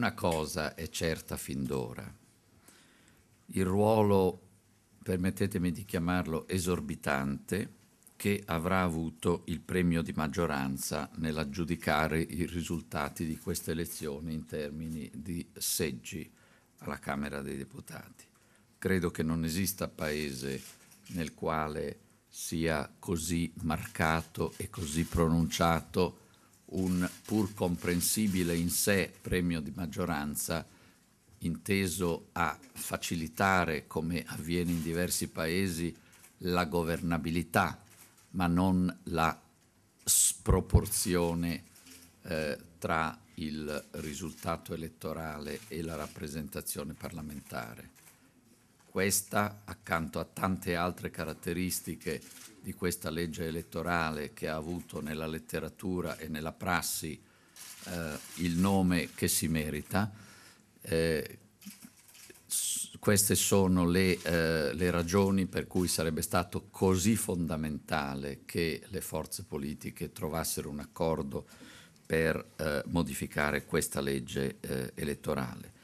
Una cosa è certa fin d'ora. Il ruolo, permettetemi di chiamarlo esorbitante, che avrà avuto il premio di maggioranza nell'aggiudicare i risultati di queste elezioni in termini di seggi alla Camera dei Deputati. Credo che non esista paese nel quale sia così marcato e così pronunciato un pur comprensibile in sé premio di maggioranza inteso a facilitare, come avviene in diversi paesi, la governabilità, ma non la sproporzione eh, tra il risultato elettorale e la rappresentazione parlamentare. Questa, accanto a tante altre caratteristiche di questa legge elettorale che ha avuto nella letteratura e nella prassi eh, il nome che si merita, eh, queste sono le, eh, le, ragioni per cui sarebbe stato così fondamentale che le forze politiche trovassero un accordo per eh, modificare questa legge eh, elettorale.